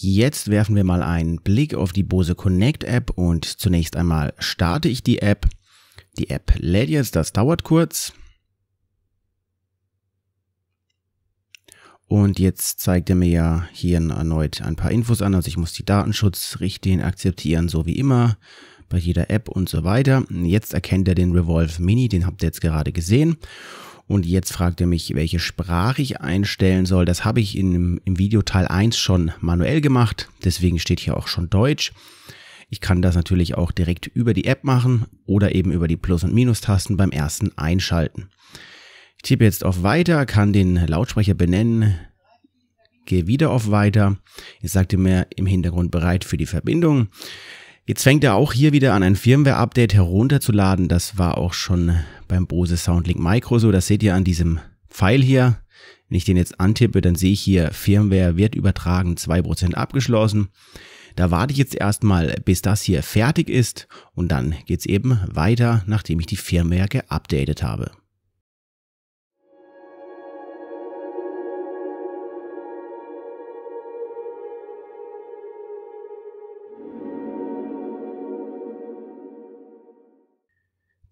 Jetzt werfen wir mal einen Blick auf die Bose Connect App und zunächst einmal starte ich die App. Die App lädt jetzt, das dauert kurz. Und jetzt zeigt er mir ja hier erneut ein paar Infos an. Also ich muss die Datenschutzrichtlinien akzeptieren, so wie immer, bei jeder App und so weiter. Jetzt erkennt er den Revolve Mini, den habt ihr jetzt gerade gesehen. Und jetzt fragt er mich, welche Sprache ich einstellen soll. Das habe ich in, im Video Teil 1 schon manuell gemacht. Deswegen steht hier auch schon Deutsch. Ich kann das natürlich auch direkt über die App machen oder eben über die Plus- und Minustasten beim ersten Einschalten. Ich tippe jetzt auf Weiter, kann den Lautsprecher benennen, gehe wieder auf Weiter. Jetzt sagt er mir im Hintergrund bereit für die Verbindung. Jetzt fängt er auch hier wieder an, ein Firmware-Update herunterzuladen. Das war auch schon beim Bose Soundlink Micro so. Das seht ihr an diesem Pfeil hier. Wenn ich den jetzt antippe, dann sehe ich hier Firmware wird übertragen, 2% abgeschlossen. Da warte ich jetzt erstmal, bis das hier fertig ist und dann geht's eben weiter, nachdem ich die Firmware geupdatet habe.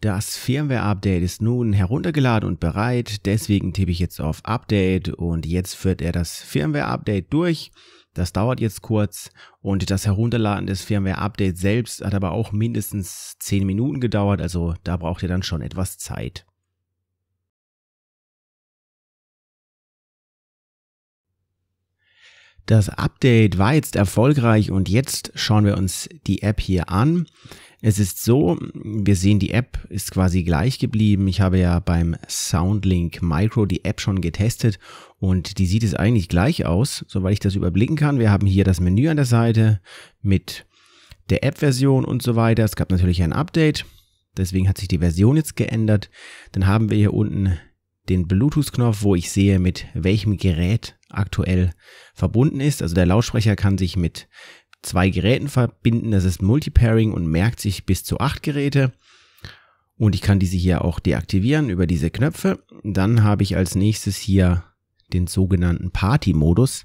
Das Firmware-Update ist nun heruntergeladen und bereit, deswegen tippe ich jetzt auf Update und jetzt führt er das Firmware-Update durch. Das dauert jetzt kurz und das Herunterladen des Firmware-Updates selbst hat aber auch mindestens 10 Minuten gedauert, also da braucht ihr dann schon etwas Zeit. Das Update war jetzt erfolgreich und jetzt schauen wir uns die App hier an. Es ist so, wir sehen, die App ist quasi gleich geblieben. Ich habe ja beim Soundlink Micro die App schon getestet und die sieht es eigentlich gleich aus, soweit ich das überblicken kann. Wir haben hier das Menü an der Seite mit der App-Version und so weiter. Es gab natürlich ein Update, deswegen hat sich die Version jetzt geändert. Dann haben wir hier unten den Bluetooth-Knopf, wo ich sehe, mit welchem Gerät aktuell verbunden ist. Also der Lautsprecher kann sich mit zwei Geräten verbinden. Das ist Multipairing und merkt sich bis zu acht Geräte. Und ich kann diese hier auch deaktivieren über diese Knöpfe. Dann habe ich als nächstes hier den sogenannten Party-Modus.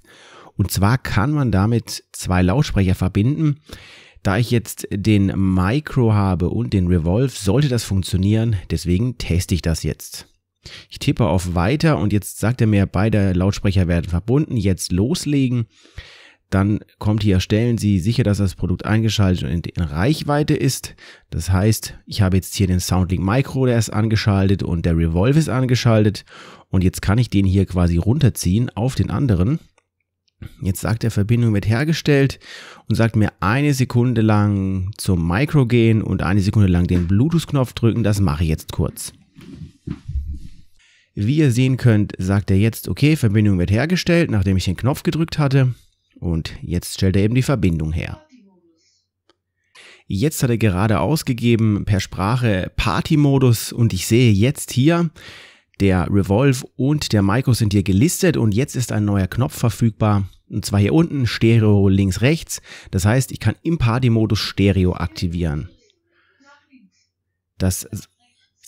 Und zwar kann man damit zwei Lautsprecher verbinden. Da ich jetzt den Micro habe und den Revolve, sollte das funktionieren. Deswegen teste ich das jetzt. Ich tippe auf Weiter und jetzt sagt er mir, beide Lautsprecher werden verbunden. Jetzt loslegen. Dann kommt hier, stellen Sie sicher, dass das Produkt eingeschaltet und in Reichweite ist. Das heißt, ich habe jetzt hier den Soundlink Micro, der ist angeschaltet und der Revolve ist angeschaltet. Und jetzt kann ich den hier quasi runterziehen auf den anderen. Jetzt sagt er, Verbindung wird hergestellt und sagt mir eine Sekunde lang zum Micro gehen und eine Sekunde lang den Bluetooth-Knopf drücken. Das mache ich jetzt kurz. Wie ihr sehen könnt, sagt er jetzt, okay, Verbindung wird hergestellt, nachdem ich den Knopf gedrückt hatte. Und jetzt stellt er eben die Verbindung her. Jetzt hat er gerade ausgegeben per Sprache Party-Modus und ich sehe jetzt hier, der Revolve und der Micro sind hier gelistet und jetzt ist ein neuer Knopf verfügbar. Und zwar hier unten, Stereo links, rechts. Das heißt, ich kann im Party-Modus Stereo aktivieren. Das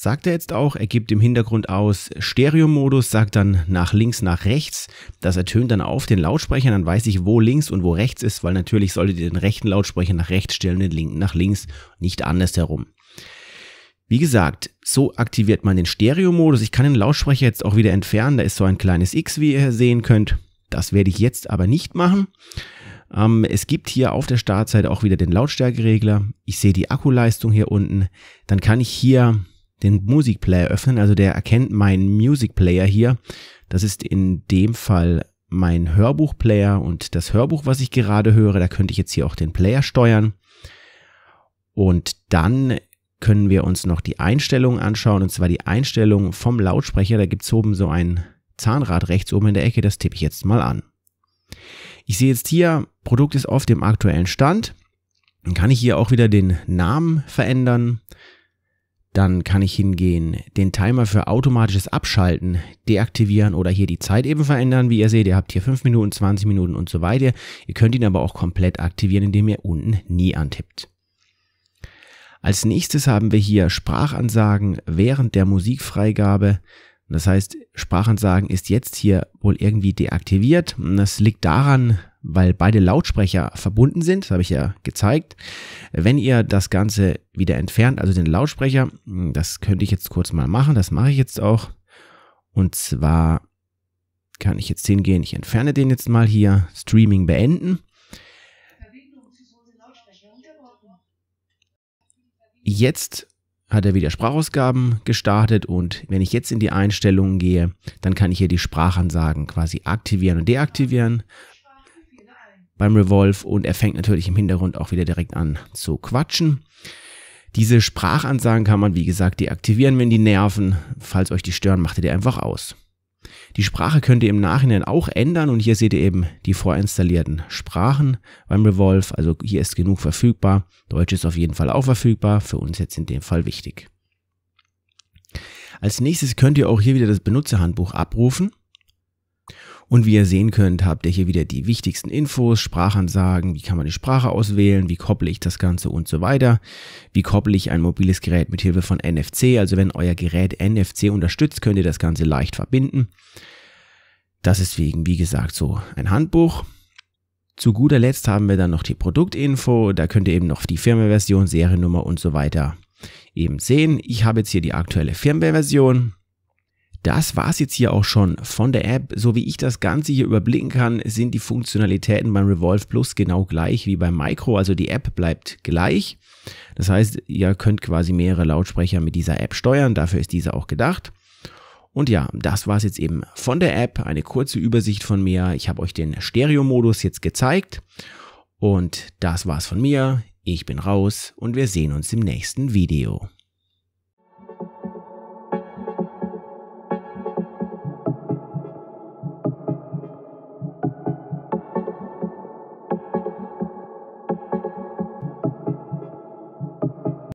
Sagt er jetzt auch, er gibt im Hintergrund aus Stereo-Modus, sagt dann nach links, nach rechts. Das ertönt dann auf den Lautsprecher, dann weiß ich, wo links und wo rechts ist, weil natürlich solltet ihr den rechten Lautsprecher nach rechts stellen, den linken nach links, nicht andersherum. Wie gesagt, so aktiviert man den Stereo-Modus. Ich kann den Lautsprecher jetzt auch wieder entfernen, da ist so ein kleines X, wie ihr sehen könnt. Das werde ich jetzt aber nicht machen. Ähm, es gibt hier auf der Startseite auch wieder den Lautstärkeregler. Ich sehe die Akkuleistung hier unten. Dann kann ich hier den Music Player öffnen. Also der erkennt meinen Music Player hier. Das ist in dem Fall mein Hörbuchplayer und das Hörbuch, was ich gerade höre. Da könnte ich jetzt hier auch den Player steuern. Und dann können wir uns noch die Einstellungen anschauen, und zwar die Einstellungen vom Lautsprecher. Da gibt es oben so ein Zahnrad rechts oben in der Ecke, das tippe ich jetzt mal an. Ich sehe jetzt hier, Produkt ist auf dem aktuellen Stand. Dann kann ich hier auch wieder den Namen verändern. Dann kann ich hingehen, den Timer für automatisches Abschalten deaktivieren oder hier die Zeit eben verändern. Wie ihr seht, ihr habt hier 5 Minuten, 20 Minuten und so weiter. Ihr könnt ihn aber auch komplett aktivieren, indem ihr unten nie antippt. Als nächstes haben wir hier Sprachansagen während der Musikfreigabe. Das heißt, Sprachansagen ist jetzt hier wohl irgendwie deaktiviert. Das liegt daran, weil beide Lautsprecher verbunden sind, das habe ich ja gezeigt. Wenn ihr das Ganze wieder entfernt, also den Lautsprecher, hm, das könnte ich jetzt kurz mal machen, das mache ich jetzt auch. Und zwar kann ich jetzt hingehen, ich entferne den jetzt mal hier, Streaming beenden. Jetzt hat er wieder Sprachausgaben gestartet und wenn ich jetzt in die Einstellungen gehe, dann kann ich hier die Sprachansagen quasi aktivieren und deaktivieren beim Revolve und er fängt natürlich im Hintergrund auch wieder direkt an zu quatschen. Diese Sprachansagen kann man, wie gesagt, deaktivieren, wenn die nerven. Falls euch die stören, macht ihr die einfach aus. Die Sprache könnt ihr im Nachhinein auch ändern und hier seht ihr eben die vorinstallierten Sprachen beim Revolve. Also hier ist genug verfügbar. Deutsch ist auf jeden Fall auch verfügbar, für uns jetzt in dem Fall wichtig. Als nächstes könnt ihr auch hier wieder das Benutzerhandbuch abrufen. Und wie ihr sehen könnt, habt ihr hier wieder die wichtigsten Infos, Sprachansagen, wie kann man die Sprache auswählen, wie kopple ich das Ganze und so weiter. Wie kopple ich ein mobiles Gerät mit Hilfe von NFC, also wenn euer Gerät NFC unterstützt, könnt ihr das Ganze leicht verbinden. Das ist wegen, wie gesagt, so ein Handbuch. Zu guter Letzt haben wir dann noch die Produktinfo, da könnt ihr eben noch die firmware Seriennummer und so weiter eben sehen. Ich habe jetzt hier die aktuelle Firmware-Version. Das war's jetzt hier auch schon von der App. So wie ich das Ganze hier überblicken kann, sind die Funktionalitäten beim Revolve Plus genau gleich wie beim Micro. Also die App bleibt gleich. Das heißt, ihr könnt quasi mehrere Lautsprecher mit dieser App steuern. Dafür ist diese auch gedacht. Und ja, das war's jetzt eben von der App. Eine kurze Übersicht von mir. Ich habe euch den Stereo-Modus jetzt gezeigt. Und das war's von mir. Ich bin raus und wir sehen uns im nächsten Video.